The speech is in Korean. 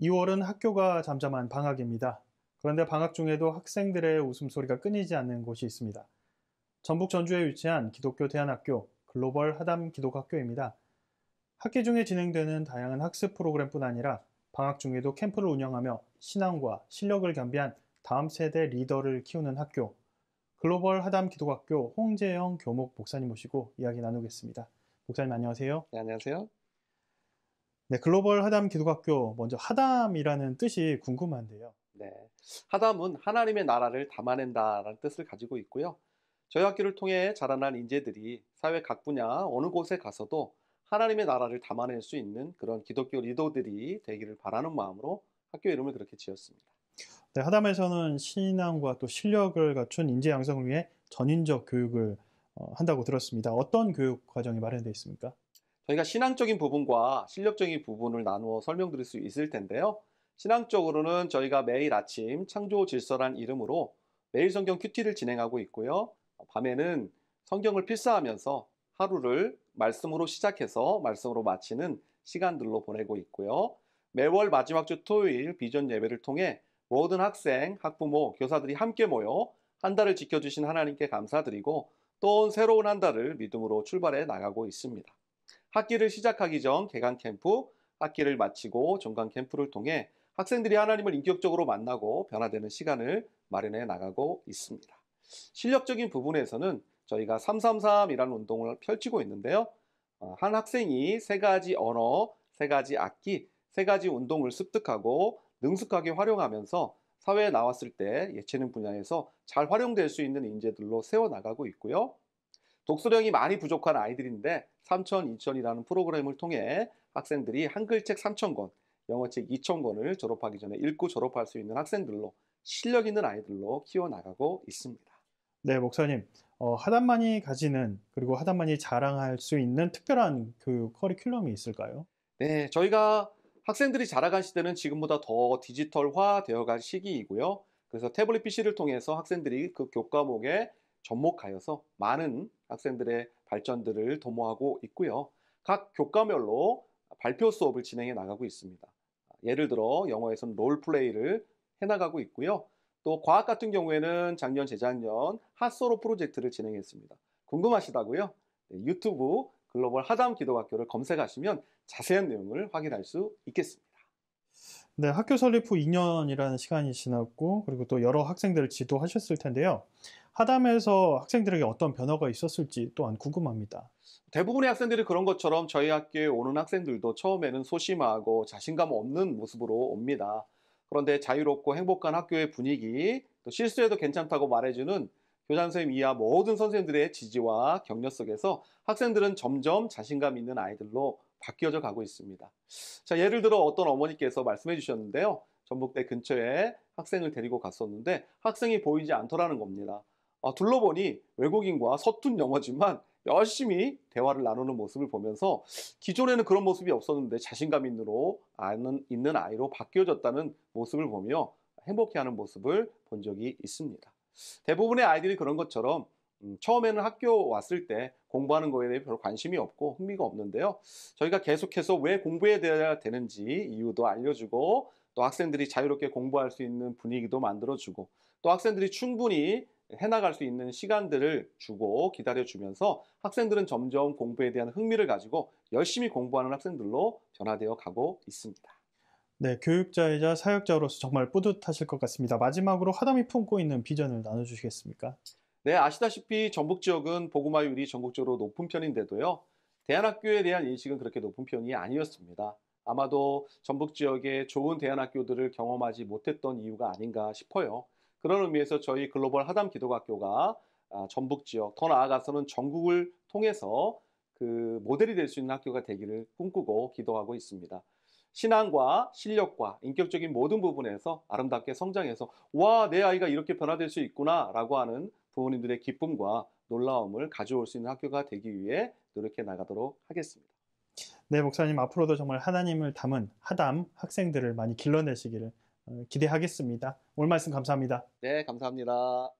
2월은 학교가 잠잠한 방학입니다. 그런데 방학 중에도 학생들의 웃음소리가 끊이지 않는 곳이 있습니다. 전북 전주에 위치한 기독교 대안학교 글로벌 하담 기독학교입니다. 학기 중에 진행되는 다양한 학습 프로그램뿐 아니라 방학 중에도 캠프를 운영하며 신앙과 실력을 겸비한 다음 세대 리더를 키우는 학교 글로벌 하담 기독학교 홍재영 교목 목사님 모시고 이야기 나누겠습니다. 목사님 안녕하세요. 네, 안녕하세요. 네, 글로벌 하담 기독학교 먼저 하담이라는 뜻이 궁금한데요. 네, 하담은 하나님의 나라를 담아낸다라는 뜻을 가지고 있고요. 저희 학교를 통해 자라난 인재들이 사회 각 분야 어느 곳에 가서도 하나님의 나라를 담아낼 수 있는 그런 기독교 리더들이 되기를 바라는 마음으로 학교 이름을 그렇게 지었습니다. 네, 하담에서는 신앙과 또 실력을 갖춘 인재 양성을 위해 전인적 교육을 어, 한다고 들었습니다. 어떤 교육 과정이 마련되어 있습니까? 저희가 신앙적인 부분과 실력적인 부분을 나누어 설명드릴 수 있을 텐데요. 신앙적으로는 저희가 매일 아침 창조 질서란 이름으로 매일 성경 큐티를 진행하고 있고요. 밤에는 성경을 필사하면서 하루를 말씀으로 시작해서 말씀으로 마치는 시간들로 보내고 있고요. 매월 마지막 주 토요일 비전 예배를 통해 모든 학생, 학부모, 교사들이 함께 모여 한 달을 지켜주신 하나님께 감사드리고 또 새로운 한 달을 믿음으로 출발해 나가고 있습니다. 학기를 시작하기 전 개강 캠프, 학기를 마치고 종강 캠프를 통해 학생들이 하나님을 인격적으로 만나고 변화되는 시간을 마련해 나가고 있습니다. 실력적인 부분에서는 저희가 333이라는 운동을 펼치고 있는데요. 어, 한 학생이 세 가지 언어, 세 가지 악기, 세 가지 운동을 습득하고 능숙하게 활용하면서 사회에 나왔을 때 예체능 분야에서 잘 활용될 수 있는 인재들로 세워나가고 있고요. 독서량이 많이 부족한 아이들인데 3천, 2천이라는 프로그램을 통해 학생들이 한글책 3천 권, 영어책 2천 권을 졸업하기 전에 읽고 졸업할 수 있는 학생들로 실력 있는 아이들로 키워나가고 있습니다. 네, 목사님. 어, 하단만이 가지는 그리고 하단만이 자랑할 수 있는 특별한 교 그 커리큘럼이 있을까요? 네, 저희가 학생들이 자라간 시대는 지금보다 더 디지털화 되어간 시기이고요. 그래서 태블릿 PC를 통해서 학생들이 그 교과목에 접목하여서 많은 학생들의 발전들을 도모하고 있고요. 각 교과별로 발표 수업을 진행해 나가고 있습니다. 예를 들어 영어에서는 롤플레이를 해나가고 있고요. 또 과학 같은 경우에는 작년, 재작년 핫소로 프로젝트를 진행했습니다. 궁금하시다고요? 네, 유튜브 글로벌 하담 기도학교를 검색하시면 자세한 내용을 확인할 수 있겠습니다. 네, 학교 설립 후 2년이라는 시간이 지났고 그리고 또 여러 학생들을 지도하셨을 텐데요. 하담에서 학생들에게 어떤 변화가 있었을지 또한 궁금합니다. 대부분의 학생들이 그런 것처럼 저희 학교에 오는 학생들도 처음에는 소심하고 자신감 없는 모습으로 옵니다. 그런데 자유롭고 행복한 학교의 분위기, 또 실수해도 괜찮다고 말해주는 교장 선생님 이하 모든 선생님들의 지지와 격려 속에서 학생들은 점점 자신감 있는 아이들로 바뀌어져 가고 있습니다. 자, 예를 들어 어떤 어머니께서 말씀해 주셨는데요. 전북대 근처에 학생을 데리고 갔었는데 학생이 보이지 않더라는 겁니다. 아, 둘러보니 외국인과 서툰 영어지만 열심히 대화를 나누는 모습을 보면서 기존에는 그런 모습이 없었는데 자신감 있는으로 아는, 있는 아이로 바뀌어졌다는 모습을 보며 행복해하는 모습을 본 적이 있습니다. 대부분의 아이들이 그런 것처럼 음, 처음에는 학교 왔을 때 공부하는 거에 대해 별로 관심이 없고 흥미가 없는데요. 저희가 계속해서 왜 공부해야 되는지 이유도 알려주고 또 학생들이 자유롭게 공부할 수 있는 분위기도 만들어주고 또 학생들이 충분히 해나갈 수 있는 시간들을 주고 기다려주면서 학생들은 점점 공부에 대한 흥미를 가지고 열심히 공부하는 학생들로 변화되어 가고 있습니다. 네, 교육자이자 사역자로서 정말 뿌듯하실 것 같습니다. 마지막으로 하담이 품고 있는 비전을 나눠주시겠습니까? 네, 아시다시피 전북 지역은 보고마율이 전국적으로 높은 편인데도요. 대안학교에 대한 인식은 그렇게 높은 편이 아니었습니다. 아마도 전북 지역에 좋은 대안학교들을 경험하지 못했던 이유가 아닌가 싶어요. 그런 의미에서 저희 글로벌 하담 기독학교가 아, 전북 지역, 더 나아가서는 전국을 통해서 그 모델이 될 수 있는 학교가 되기를 꿈꾸고 기도하고 있습니다. 신앙과 실력과 인격적인 모든 부분에서 아름답게 성장해서 와, 내 아이가 이렇게 변화될 수 있구나 라고 하는 부모님들의 기쁨과 놀라움을 가져올 수 있는 학교가 되기 위해 노력해 나가도록 하겠습니다. 네, 목사님 앞으로도 정말 하나님을 담은 하담 학생들을 많이 길러내시기를 어, 기대하겠습니다. 오늘 말씀 감사합니다. 네, 감사합니다.